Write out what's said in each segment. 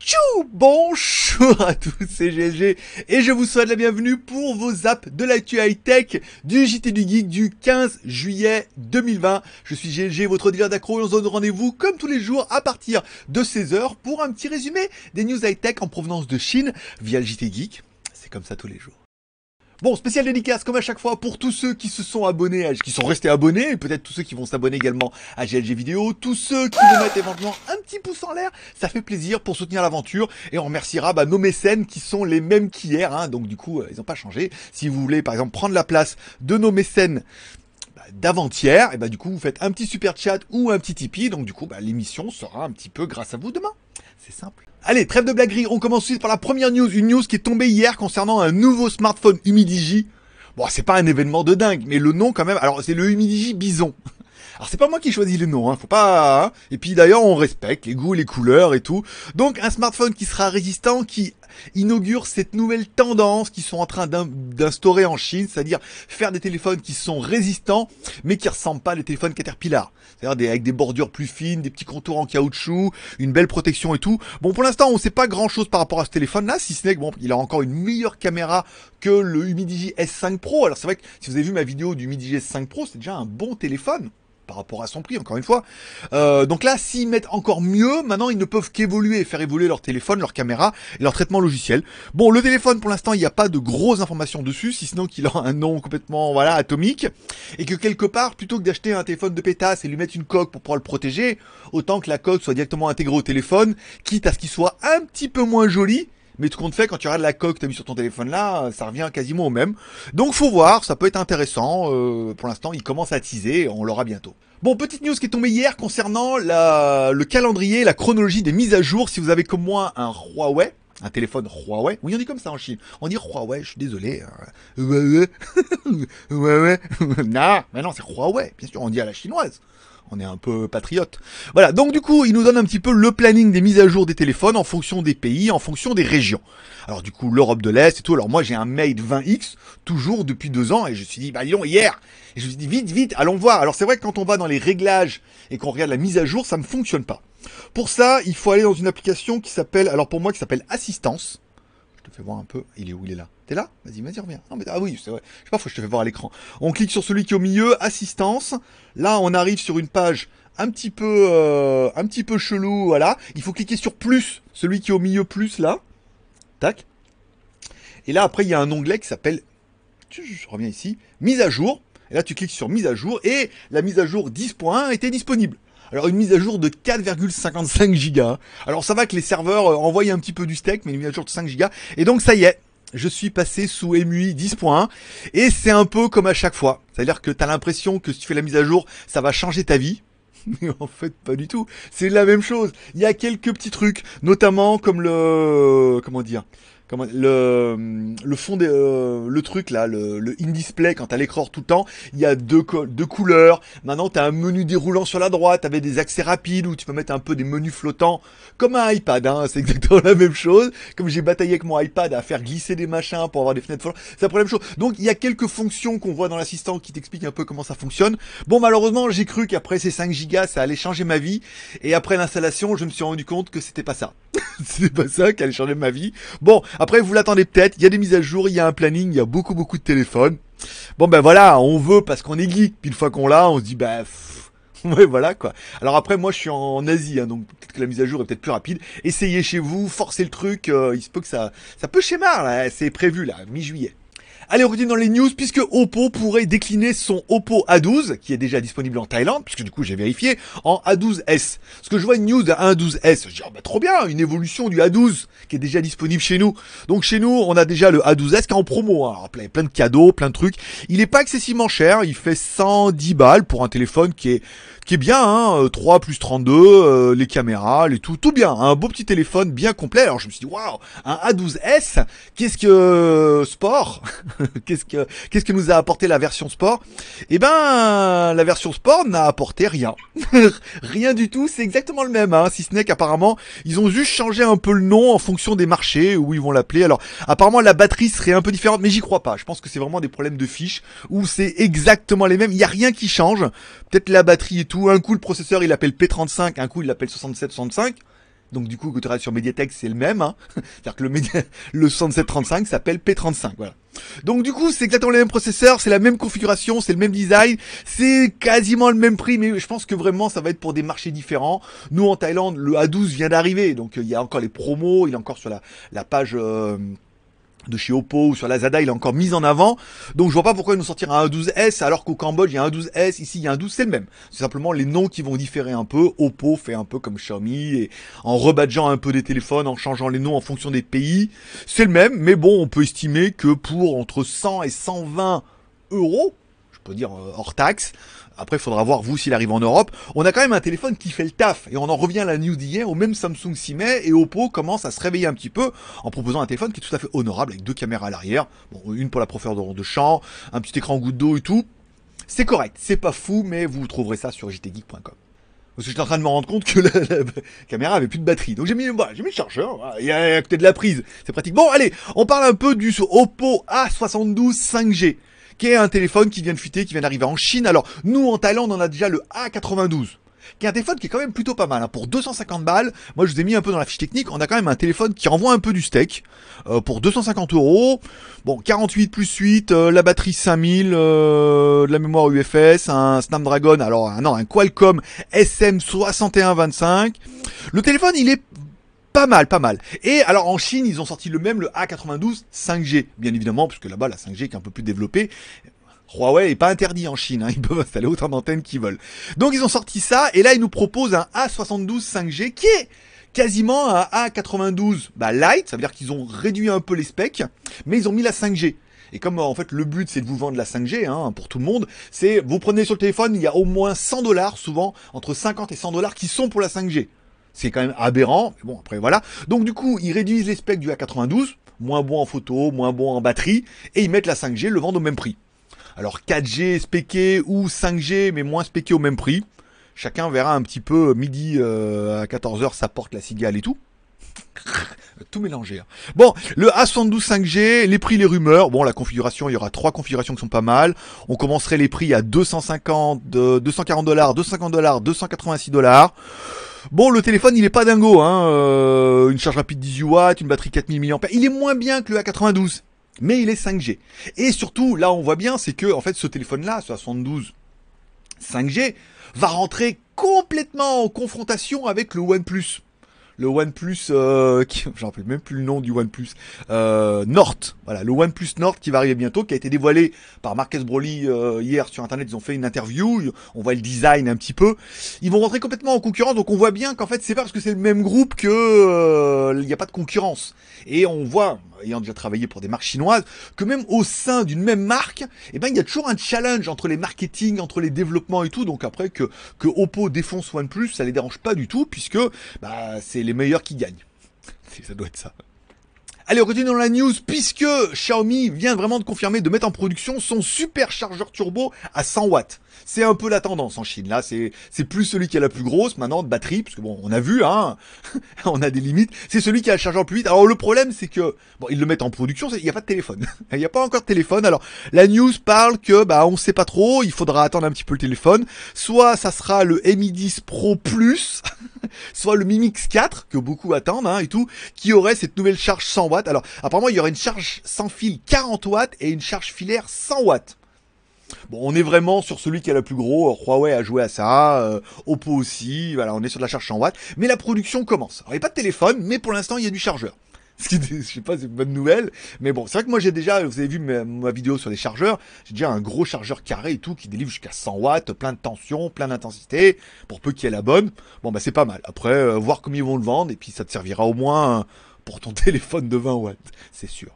Tchou Bonjour à tous, c'est GLG et je vous souhaite la bienvenue pour vos apps de l'actu high-tech du JT du Geek du 15 juillet 2020. Je suis GLG, votre dealer d'accro et on se donne rendez-vous comme tous les jours à partir de 16h pour un petit résumé des news high-tech en provenance de Chine via le JT Geek. C'est comme ça tous les jours. Bon, spécial dédicace, comme à chaque fois, pour tous ceux qui se sont abonnés, qui sont restés abonnés, et peut-être tous ceux qui vont s'abonner également à GLG Vidéo, tous ceux qui nous mettent éventuellement un petit pouce en l'air, ça fait plaisir pour soutenir l'aventure, et on remerciera bah, nos mécènes qui sont les mêmes qu'hier, hein. donc du coup, euh, ils n'ont pas changé. Si vous voulez, par exemple, prendre la place de nos mécènes bah, d'avant-hier, et bah du coup vous faites un petit super chat ou un petit Tipeee, donc du coup bah, l'émission sera un petit peu grâce à vous demain. C'est simple. Allez, trêve de blaguerie, on commence suite par la première news, une news qui est tombée hier concernant un nouveau smartphone Humidigi. Bon, c'est pas un événement de dingue, mais le nom quand même, alors c'est le Humidigi Bison. Alors c'est pas moi qui choisis le nom, hein, faut pas. Hein. Et puis d'ailleurs on respecte les goûts, les couleurs et tout. Donc un smartphone qui sera résistant, qui inaugure cette nouvelle tendance qu'ils sont en train d'instaurer en Chine, c'est-à-dire faire des téléphones qui sont résistants, mais qui ressemblent pas à des téléphones Caterpillar. C'est-à-dire avec des bordures plus fines, des petits contours en caoutchouc, une belle protection et tout. Bon, pour l'instant, on ne sait pas grand-chose par rapport à ce téléphone-là, si ce n'est que bon, il a encore une meilleure caméra que le Humidigi S5 Pro. Alors c'est vrai que si vous avez vu ma vidéo du Humidigi S5 Pro, c'est déjà un bon téléphone par rapport à son prix, encore une fois. Euh, donc là, s'ils mettent encore mieux, maintenant ils ne peuvent qu'évoluer, et faire évoluer leur téléphone, leur caméra et leur traitement logiciel. Bon, le téléphone, pour l'instant, il n'y a pas de grosses informations dessus, sinon qu'il a un nom complètement, voilà, atomique, et que quelque part, plutôt que d'acheter un téléphone de pétasse et lui mettre une coque pour pouvoir le protéger, autant que la coque soit directement intégrée au téléphone, quitte à ce qu'il soit un petit peu moins joli, mais tout compte fait, quand tu regardes la coque que tu as mis sur ton téléphone là, euh, ça revient quasiment au même. Donc faut voir, ça peut être intéressant. Euh, pour l'instant, il commence à teaser, on l'aura bientôt. Bon, petite news qui est tombée hier concernant le calendrier, la chronologie des mises à jour. Si vous avez comme moi un Huawei, un téléphone Huawei. Oui, on dit comme ça en Chine. On dit Huawei, je suis désolé. Huawei. Huawei. non, mais non, c'est Huawei. Bien sûr, on dit à la chinoise. On est un peu patriote. Voilà, donc du coup, il nous donne un petit peu le planning des mises à jour des téléphones en fonction des pays, en fonction des régions. Alors du coup, l'Europe de l'Est et tout. Alors moi, j'ai un Mate 20X, toujours depuis deux ans, et je me suis dit, bah Lyon hier, et je me suis dit, vite, vite, allons voir. Alors c'est vrai que quand on va dans les réglages et qu'on regarde la mise à jour, ça ne fonctionne pas. Pour ça, il faut aller dans une application qui s'appelle, alors pour moi, qui s'appelle Assistance. Je te fais voir un peu. Il est où Il est là. T'es là Vas-y, vas-y, reviens. mais, ah oui, c'est vrai. Je sais pas, faut que je te fais voir à l'écran. On clique sur celui qui est au milieu, Assistance. Là, on arrive sur une page un petit peu, euh, un petit peu chelou. Voilà. Il faut cliquer sur Plus, celui qui est au milieu Plus là. Tac. Et là, après, il y a un onglet qui s'appelle, je reviens ici, Mise à jour. Et là, tu cliques sur Mise à jour et la mise à jour 10.1 était disponible. Alors une mise à jour de 4,55 gigas. Alors ça va que les serveurs euh, envoient un petit peu du steak, mais une mise à jour de 5 gigas. Et donc ça y est, je suis passé sous MUI 10.1 et c'est un peu comme à chaque fois. C'est-à-dire que t'as l'impression que si tu fais la mise à jour, ça va changer ta vie. Mais en fait, pas du tout. C'est la même chose. Il y a quelques petits trucs, notamment comme le, comment dire, le hum, le fond des euh, le truc là, le, le in display quand t'as l'écran tout le temps, il y a deux deux couleurs. Maintenant tu as un menu déroulant sur la droite avec des accès rapides où tu peux mettre un peu des menus flottants comme un iPad. Hein, c'est exactement la même chose. Comme j'ai bataillé avec mon iPad à faire glisser des machins pour avoir des fenêtres flottantes, c'est la problème chose. Donc il y a quelques fonctions qu'on voit dans l'assistant qui t'expliquent un peu comment ça fonctionne. Bon malheureusement j'ai cru qu'après ces 5 gigas ça allait changer ma vie et après l'installation je me suis rendu compte que c'était pas ça. c'était pas ça qui allait changer ma vie. Bon, après, vous l'attendez peut-être, il y a des mises à jour, il y a un planning, il y a beaucoup beaucoup de téléphones. Bon ben voilà, on veut parce qu'on est geek, puis une fois qu'on l'a, on se dit bah... ouais, voilà quoi. Alors après, moi je suis en Asie, hein, donc peut-être que la mise à jour est peut-être plus rapide. Essayez chez vous, forcez le truc, euh, il se peut que ça, ça peut schémar, là, c'est prévu là, mi-juillet. Allez, on continue dans les news, puisque Oppo pourrait décliner son Oppo A12, qui est déjà disponible en Thaïlande, puisque du coup j'ai vérifié, en A12S. Ce que je vois une news d'un A12S, je dis, ah, bah, trop bien, une évolution du A12, qui est déjà disponible chez nous. Donc chez nous, on a déjà le A12S qui est en promo, hein. plein, plein de cadeaux, plein de trucs. Il est pas excessivement cher, il fait 110 balles pour un téléphone qui est qui est bien, hein, 3 euh, plus 32, euh, les caméras, les tout, tout bien, hein. un beau petit téléphone bien complet. Alors je me suis dit, waouh, un A12S, qu'est-ce que sport qu'est-ce que qu'est-ce que nous a apporté la version sport Eh ben, la version sport n'a apporté rien, rien du tout. C'est exactement le même, hein, si ce n'est qu'apparemment ils ont juste changé un peu le nom en fonction des marchés où ils vont l'appeler. Alors apparemment la batterie serait un peu différente, mais j'y crois pas. Je pense que c'est vraiment des problèmes de fiches où c'est exactement les mêmes. Il y a rien qui change. Peut-être la batterie et tout. Un coup le processeur il l'appelle P35, un coup il l'appelle 6765. Donc du coup, quand tu regardes sur Mediatek, c'est le même. Hein. C'est-à-dire que le, le 6735 s'appelle P35. Voilà. Donc du coup, c'est exactement les mêmes processeurs, c'est la même configuration, c'est le même design, c'est quasiment le même prix, mais je pense que vraiment ça va être pour des marchés différents. Nous en Thaïlande, le A12 vient d'arriver, donc euh, il y a encore les promos, il est encore sur la, page... Euh, de chez Oppo ou sur la il est encore mis en avant. Donc je vois pas pourquoi il nous sortira un 12S alors qu'au Cambodge il y a un 12S, ici il y a un 12, c'est le même. C'est simplement les noms qui vont différer un peu. Oppo fait un peu comme Xiaomi et en rebadgeant un peu des téléphones, en changeant les noms en fonction des pays, c'est le même. Mais bon, on peut estimer que pour entre 100 et 120 euros, on peut dire euh, hors taxe. Après, il faudra voir vous s'il arrive en Europe. On a quand même un téléphone qui fait le taf. Et on en revient à la news d'hier, au même Samsung s'y met et Oppo commence à se réveiller un petit peu en proposant un téléphone qui est tout à fait honorable avec deux caméras à l'arrière. Bon, une pour la profondeur de champ, un petit écran goutte d'eau et tout. C'est correct, c'est pas fou, mais vous trouverez ça sur jtgeek.com. Parce que j'étais en train de me rendre compte que la, caméra avait plus de batterie. Donc j'ai mis, bah, j'ai mis le chargeur y a à, côté de la prise. C'est pratique. Bon, allez, on parle un peu du Oppo A72 5G qui est un téléphone qui vient de fuiter, qui vient d'arriver en Chine. Alors, nous, en Thaïlande, on a déjà le A92 qui est un téléphone qui est quand même plutôt pas mal. Hein. Pour 250 balles, moi je vous ai mis un peu dans la fiche technique, on a quand même un téléphone qui renvoie un peu du steak euh, pour 250 euros. Bon, 48 plus 8, euh, la batterie 5000, euh, de la mémoire UFS, un Snapdragon, alors non, un Qualcomm SM6125. Le téléphone, il est pas mal, pas mal. Et alors en Chine, ils ont sorti le même, le A92 5G, bien évidemment, puisque là-bas, la 5G est un peu plus développée. Huawei est pas interdit en Chine, hein, ils peuvent installer autant d'antennes qu'ils veulent. Donc ils ont sorti ça, et là ils nous proposent un A72 5G qui est quasiment un A92 bah, light, ça veut dire qu'ils ont réduit un peu les specs, mais ils ont mis la 5G. Et comme en fait le but c'est de vous vendre la 5G hein, pour tout le monde, c'est vous prenez sur le téléphone, il y a au moins 100 dollars, souvent entre 50 et 100 dollars qui sont pour la 5G. C'est quand même aberrant. Mais bon, après, voilà. Donc, du coup, ils réduisent les specs du A92, moins bon en photo, moins bon en batterie, et ils mettent la 5G, le vendent au même prix. Alors, 4G spéqué ou 5G, mais moins spéqué au même prix. Chacun verra un petit peu, euh, midi euh, à 14h, ça porte la cigale et tout tout mélanger. Hein. Bon, le A72 5G, les prix, les rumeurs. Bon, la configuration, il y aura trois configurations qui sont pas mal. On commencerait les prix à 250, 240 euh, dollars, 250 dollars, 286 dollars. Bon, le téléphone, il est pas dingo, hein. Euh, une charge rapide 18 watts, une batterie 4000 mAh. Il est moins bien que le A92, mais il est 5G. Et surtout, là, on voit bien, c'est que, en fait, ce téléphone-là, ce 72 5G, va rentrer complètement en confrontation avec le OnePlus le OnePlus, euh, qui, rappelle même plus le nom du OnePlus euh, Nord. Voilà, le OnePlus Nord qui va arriver bientôt, qui a été dévoilé par Marques Broly euh, hier sur internet. Ils ont fait une interview, on voit le design un petit peu. Ils vont rentrer complètement en concurrence, donc on voit bien qu'en fait c'est pas parce que c'est le même groupe que euh, il n'y a pas de concurrence. Et on voit, ayant déjà travaillé pour des marques chinoises, que même au sein d'une même marque, et eh ben, il y a toujours un challenge entre les marketing, entre les développements et tout. Donc après, que, que Oppo défonce OnePlus, ça les dérange pas du tout, puisque bah, c'est les meilleurs qui gagnent. Ça doit être ça. Allez, on dans la news puisque Xiaomi vient vraiment de confirmer de mettre en production son super chargeur turbo à 100 watts. C'est un peu la tendance en Chine là, c'est c'est plus celui qui a la plus grosse maintenant de batterie parce que bon, on a vu hein, on a des limites. C'est celui qui a le chargeur plus vite. Alors le problème c'est que bon, ils le mettent en production, il n'y a pas de téléphone. Il n'y a pas encore de téléphone. Alors la news parle que bah on sait pas trop, il faudra attendre un petit peu le téléphone. Soit ça sera le Mi 10 Pro Plus, soit le Mi Mix 4 que beaucoup attendent hein, et tout, qui aurait cette nouvelle charge 100 watts alors, apparemment, il y aurait une charge sans fil 40 watts et une charge filaire 100 watts. Bon, on est vraiment sur celui qui est le plus gros. Euh, Huawei a joué à ça, euh, Oppo aussi. Voilà, on est sur de la charge 100 watts. Mais la production commence. Alors, il n'y a pas de téléphone, mais pour l'instant, il y a du chargeur. Ce qui, je sais pas, c'est une bonne nouvelle. Mais bon, c'est vrai que moi j'ai déjà, vous avez vu ma, vidéo sur les chargeurs, j'ai déjà un gros chargeur carré et tout qui délivre jusqu'à 100 watts, plein de tension, plein d'intensité, pour peu qu'il y ait la bonne. Bon bah c'est pas mal. Après, euh, voir comment ils vont le vendre et puis ça te servira au moins pour ton téléphone de 20 watts, c'est sûr.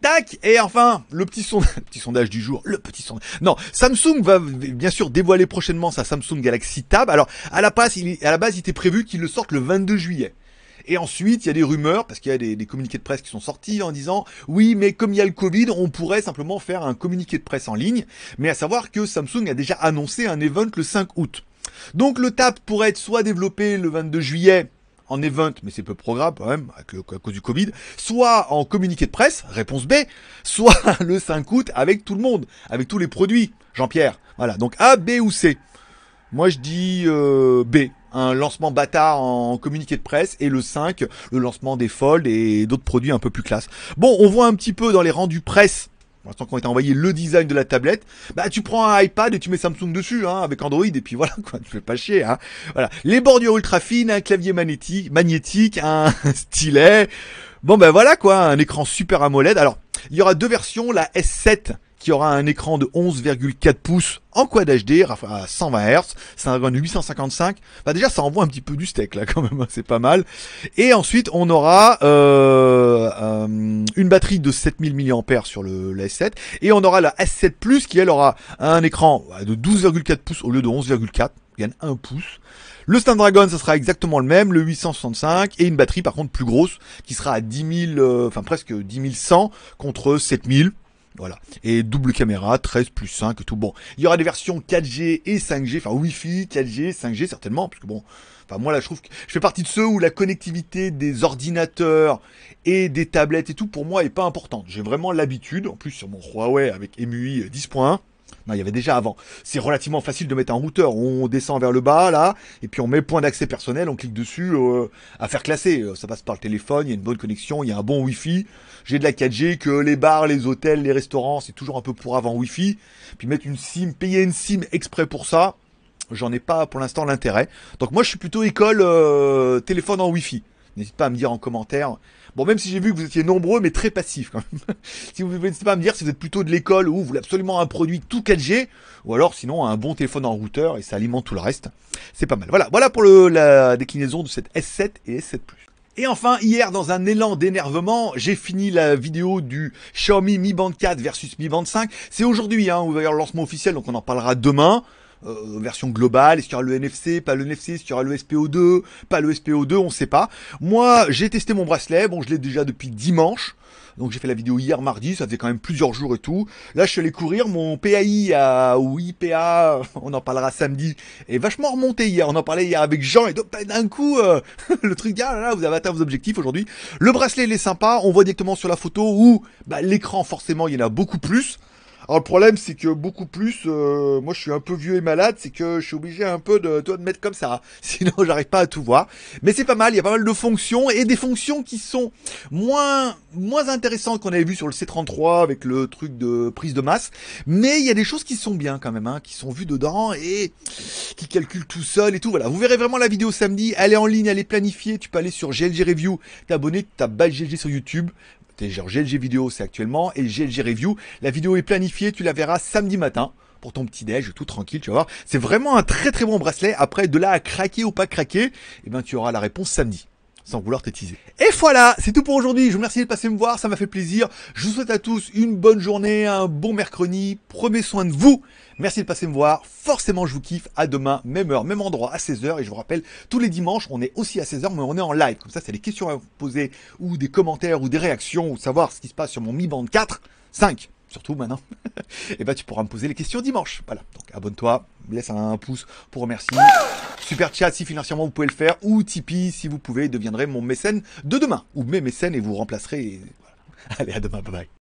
Tac Et enfin, le petit, sondage, petit sondage du jour, le petit sondage. Non, Samsung va bien sûr dévoiler prochainement sa Samsung Galaxy Tab. Alors, à la, base, il, était prévu qu'il le sorte le 22 juillet. Et ensuite, il y a des rumeurs, parce qu'il y a des, communiqués de presse qui sont sortis en disant oui, mais comme il y a le Covid, on pourrait simplement faire un communiqué de presse en ligne. Mais à savoir que Samsung a déjà annoncé un event le 5 août. Donc le Tab pourrait être soit développé le 22 juillet, en event, mais c'est peu programme quand même, à, cause du Covid, soit en communiqué de presse, réponse B, soit le 5 août avec tout le monde, avec tous les produits, Jean-Pierre. Voilà, donc A, B ou C. Moi je dis euh, B, un lancement bâtard en communiqué de presse, et le 5, le lancement des folds et d'autres produits un peu plus classe. Bon, on voit un petit peu dans les rendus presse pour qu'on quand on envoyé le design de la tablette, bah tu prends un iPad et tu mets Samsung dessus, hein, avec Android, et puis voilà, quoi, tu fais pas chier. Hein. Voilà, les bordures ultra fines, un clavier magnétique, magnétique, un stylet. Bon ben voilà quoi, un écran super AMOLED. Alors, il y aura deux versions, la S7 qui aura un écran de 11,4 pouces en Quad HD à 120 Hz, c'est un 855. Bah déjà ça envoie un petit peu du steak là quand même, hein, c'est pas mal. Et ensuite on aura euh, euh, une batterie de 7000 mAh sur le, la S7 et on aura la S7 Plus qui elle aura un écran bah, de 12,4 pouces au lieu de 11,4, gagne 1 pouce. Le Snapdragon, ça sera exactement le même, le 865, et une batterie par contre plus grosse, qui sera à 10000, euh, enfin presque 10100 100 contre 7000, voilà. Et double caméra, 13 plus 5 et tout. Bon, il y aura des versions 4G et 5G, enfin Wi-Fi, 4G, 5G certainement, puisque, bon, enfin moi là je trouve que je fais partie de ceux où la connectivité des ordinateurs et des tablettes et tout pour moi est pas importante. J'ai vraiment l'habitude, en plus sur mon Huawei avec MUI 10.1, non, il y avait déjà avant. C'est relativement facile de mettre un routeur. On descend vers le bas, là, et puis on met point d'accès personnel, on clique dessus, euh, à faire classer. Euh, ça passe par le téléphone, il y a une bonne connexion, il y a un bon Wi-Fi. J'ai de la 4G, que les bars, les hôtels, les restaurants, c'est toujours un peu pour avant Wi-Fi. Puis mettre une SIM, payer une SIM exprès pour ça, j'en ai pas pour l'instant l'intérêt. Donc moi, je suis plutôt école euh, téléphone en Wi-Fi. N'hésitez pas à me dire en commentaire. Bon, même si j'ai vu que vous étiez nombreux, mais très passifs quand même. si vous n'hésitez pas à me dire si vous êtes plutôt de l'école ou vous voulez absolument un produit tout 4G, ou alors sinon un bon téléphone en routeur et ça alimente tout le reste. C'est pas mal. Voilà, voilà pour le, la déclinaison de cette S7 et S7 Et enfin, hier, dans un élan d'énervement, j'ai fini la vidéo du Xiaomi Mi Band 4 versus Mi Band 5. C'est aujourd'hui, hein, avoir le lancement officiel, donc on en parlera demain. Euh, version globale, est-ce qu'il y aura le NFC, pas le NFC, est-ce qu'il y aura le SPO2, pas le SPO2, on ne sait pas. Moi, j'ai testé mon bracelet, bon, je l'ai déjà depuis dimanche. Donc j'ai fait la vidéo hier mardi, ça faisait quand même plusieurs jours et tout. Là, je suis allé courir, mon PAI à, ou IPA, on en parlera samedi, est vachement remonté hier. On en parlait hier avec Jean et ben, d'un coup, euh, le truc, ah là, là, vous avez atteint vos objectifs aujourd'hui. Le bracelet, il est sympa, on voit directement sur la photo où ben, l'écran, forcément, il y en a beaucoup plus. Alors le problème c'est que beaucoup plus, euh, moi je suis un peu vieux et malade, c'est que je suis obligé un peu de, toi de mettre comme ça, sinon j'arrive pas à tout voir. Mais c'est pas mal, il y a pas mal de fonctions et des fonctions qui sont moins moins intéressantes qu'on avait vu sur le C33 avec le truc de prise de masse, mais il y a des choses qui sont bien quand même, hein, qui sont vues dedans et qui calculent tout seul et tout. Voilà, vous verrez vraiment la vidéo samedi, elle est en ligne, elle est planifiée, tu peux aller sur GLG Review, t'abonner, t'as badge GLG sur YouTube, T'es genre « GLG vidéo, c'est actuellement, et GLG Review. La vidéo est planifiée, tu la verras samedi matin pour ton petit déj, tout tranquille, tu vas voir. C'est vraiment un très très bon bracelet. Après, de là à craquer ou pas craquer, eh ben, tu auras la réponse samedi sans vouloir tétiser. Et voilà, c'est tout pour aujourd'hui. Je vous remercie de passer me voir, ça m'a fait plaisir. Je vous souhaite à tous une bonne journée, un bon mercredi. Prenez soin de vous. Merci de passer me voir. Forcément, je vous kiffe. À demain, même heure, même endroit, à 16h. Et je vous rappelle, tous les dimanches, on est aussi à 16h, mais on est en live. Comme ça, c'est les questions à vous poser, ou des commentaires, ou des réactions, ou savoir ce qui se passe sur mon Mi Band 4, 5 surtout maintenant, et eh ben tu pourras me poser les questions dimanche. Voilà, donc abonne-toi, laisse un pouce pour remercier. Super chat si financièrement vous pouvez le faire, ou Tipeee si vous pouvez, deviendrez mon mécène de demain, ou mes mécènes et vous remplacerez. Allez, à demain, bye bye.